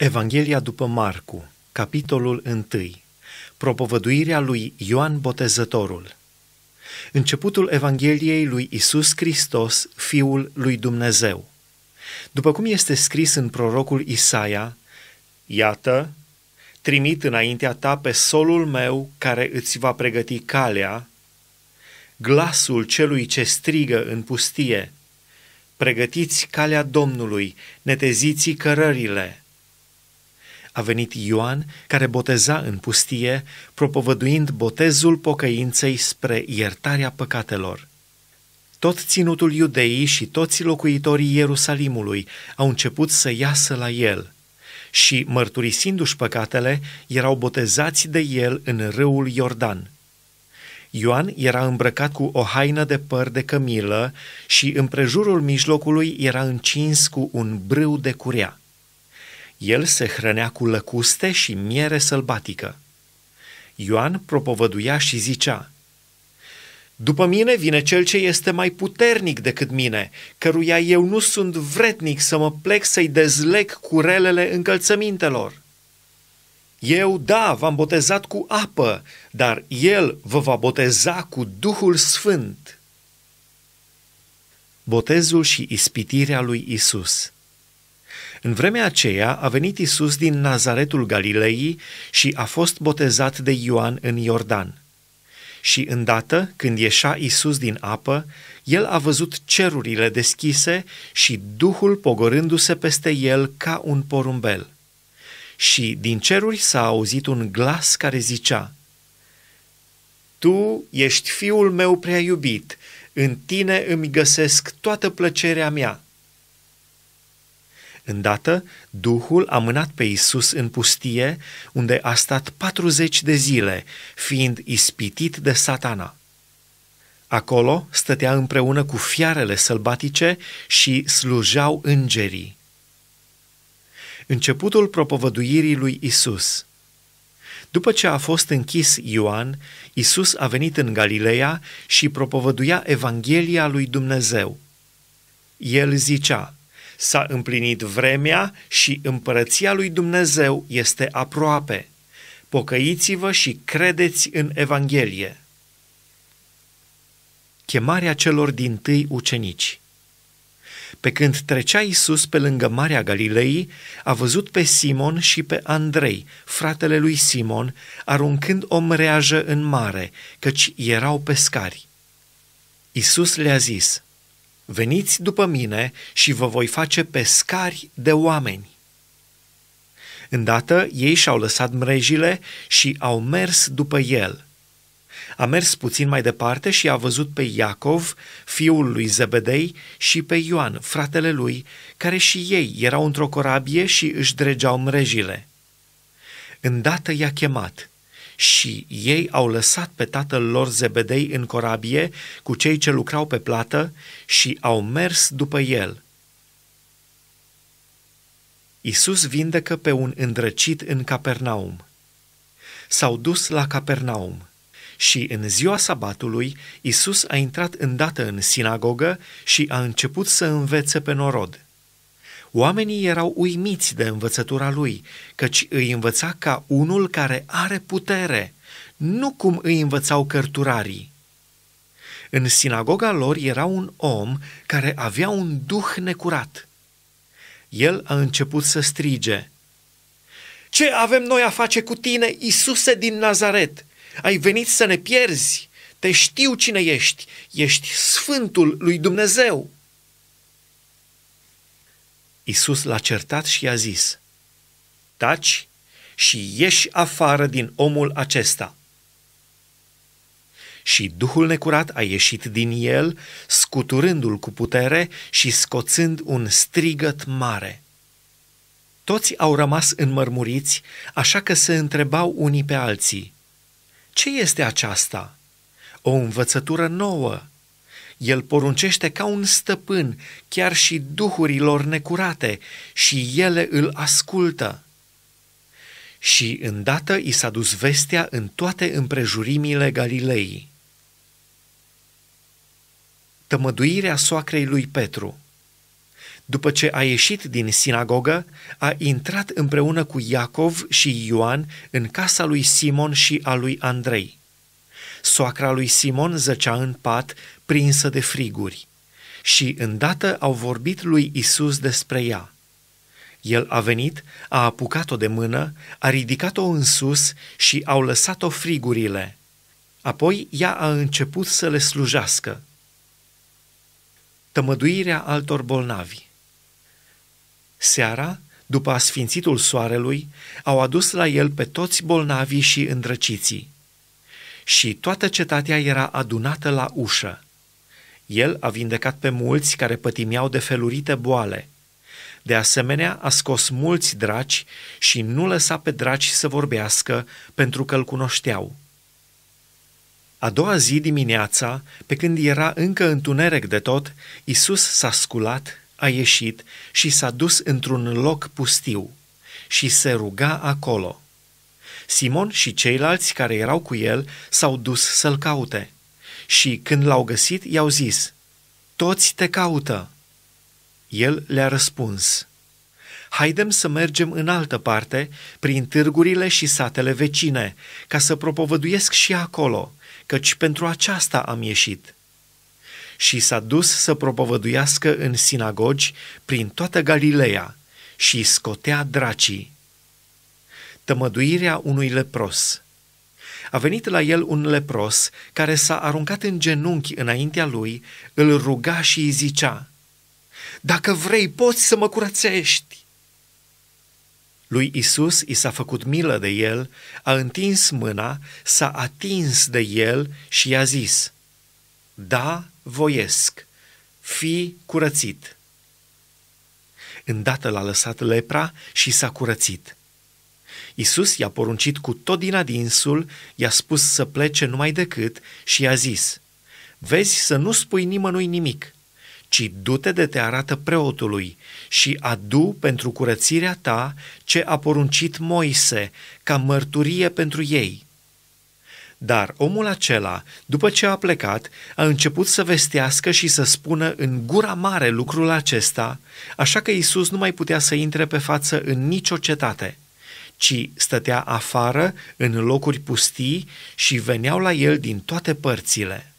Evanghelia după Marcu, capitolul 1. Propovăduirea lui Ioan Botezătorul. Începutul Evangheliei lui Isus Hristos, Fiul lui Dumnezeu. După cum este scris în prorocul Isaia, Iată, trimit înaintea ta pe solul meu care îți va pregăti calea, glasul celui ce strigă în pustie, pregătiți calea Domnului, neteziți cărările, a venit Ioan, care boteza în pustie, propovăduind botezul pocăinței spre iertarea păcatelor. Tot ținutul iudeii și toți locuitorii Ierusalimului au început să iasă la el și, mărturisindu-și păcatele, erau botezați de el în râul Iordan. Ioan era îmbrăcat cu o haină de păr de cămilă și în mijlocului era încins cu un brâu de curea. El se hrănea cu lăcuste și miere sălbatică. Ioan propovăduia și zicea, După mine vine cel ce este mai puternic decât mine, căruia eu nu sunt vretnic să mă plec să-i dezleg curelele încălțămintelor. Eu, da, v-am botezat cu apă, dar El vă va boteza cu Duhul Sfânt. Botezul și ispitirea lui Isus – în vremea aceea a venit Isus din Nazaretul Galilei și a fost botezat de Ioan în Iordan. Și îndată, când ieșea Isus din apă, el a văzut cerurile deschise și Duhul pogorându-se peste el ca un porumbel. Și din ceruri s-a auzit un glas care zicea, Tu ești fiul meu prea iubit, în tine îmi găsesc toată plăcerea mea Îndată, Duhul a mânat pe Isus în pustie, unde a stat 40 de zile, fiind ispitit de satana. Acolo stătea împreună cu fiarele sălbatice și slujeau îngerii. Începutul propovăduirii lui Isus. După ce a fost închis Ioan, Isus a venit în Galileea și propovăduia Evanghelia lui Dumnezeu. El zicea, S-a împlinit vremea și împărăția lui Dumnezeu este aproape. Pocăiți-vă și credeți în Evanghelie. Chemarea celor din tâi ucenici Pe când trecea Isus pe lângă Marea Galilei, a văzut pe Simon și pe Andrei, fratele lui Simon, aruncând o mreajă în mare, căci erau pescari. Isus le-a zis – Veniți după mine și vă voi face pescari de oameni. Îndată ei și-au lăsat mrejile și au mers după el. A mers puțin mai departe și a văzut pe Iacov, fiul lui Zebedei, și pe Ioan, fratele lui, care și ei erau într-o corabie și își dregeau mrejile. Îndată i-a chemat – și ei au lăsat pe tatăl lor Zebedei în corabie cu cei ce lucrau pe plată și au mers după el. Isus vindecă pe un îndrăcit în Capernaum. S-au dus la Capernaum și în ziua sabatului Isus a intrat îndată în sinagogă și a început să învețe pe norod. Oamenii erau uimiți de învățătura lui, căci îi învăța ca unul care are putere, nu cum îi învățau cărturarii. În sinagoga lor era un om care avea un duh necurat. El a început să strige: Ce avem noi a face cu tine, Isuse din Nazaret? Ai venit să ne pierzi? Te știu cine ești, ești Sfântul lui Dumnezeu. Isus l-a certat și i-a zis, Taci și ieși afară din omul acesta. Și Duhul necurat a ieșit din el, scuturându-l cu putere și scoțând un strigăt mare. Toți au rămas înmărmuriți, așa că se întrebau unii pe alții, Ce este aceasta? O învățătură nouă!' El poruncește ca un stăpân chiar și duhurilor necurate și ele îl ascultă. Și îndată i s-a dus vestea în toate împrejurimile Galilei. Tămăduirea soacrei lui Petru după ce a ieșit din sinagogă, a intrat împreună cu Iacov și Ioan în casa lui Simon și a lui Andrei. Soacra lui Simon zăcea în pat, prinsă de friguri, și îndată au vorbit lui Isus despre ea. El a venit, a apucat-o de mână, a ridicat-o în sus și au lăsat-o frigurile. Apoi ea a început să le slujească. Tămăduirea altor bolnavi Seara, după asfințitul soarelui, au adus la el pe toți bolnavii și îndrăciții și toată cetatea era adunată la ușă. El a vindecat pe mulți care pătimiau de felurite boale. De asemenea, a scos mulți draci și nu lăsa pe draci să vorbească pentru că îl cunoșteau. A doua zi dimineața, pe când era încă întuneric de tot, Isus s-a sculat, a ieșit și s-a dus într-un loc pustiu și se ruga acolo. Simon și ceilalți care erau cu el s-au dus să-l caute. Și când l-au găsit, i-au zis, Toți te caută! El le-a răspuns, Haidem să mergem în altă parte, prin târgurile și satele vecine, ca să propovăduiesc și acolo, căci pentru aceasta am ieșit.” și s-a dus să propovăduiască în sinagogi prin toată Galileea și scotea dracii tămăduirea unui lepros. A venit la el un lepros care s-a aruncat în genunchi înaintea lui, îl ruga și îi zicea, Dacă vrei, poți să mă curățești. Lui Isus i s-a făcut milă de el, a întins mâna, s-a atins de el și i-a zis, Da, voiesc, fi curățit. Îndată l-a lăsat lepra și s-a curățit. Isus i-a poruncit cu tot din adinsul, i-a spus să plece numai decât și i-a zis, Vezi să nu spui nimănui nimic, ci du-te de te arată preotului și adu pentru curățirea ta ce a poruncit Moise ca mărturie pentru ei.” Dar omul acela, după ce a plecat, a început să vestească și să spună în gura mare lucrul acesta, așa că Isus nu mai putea să intre pe față în nicio cetate ci stătea afară în locuri pustii și veneau la el din toate părțile.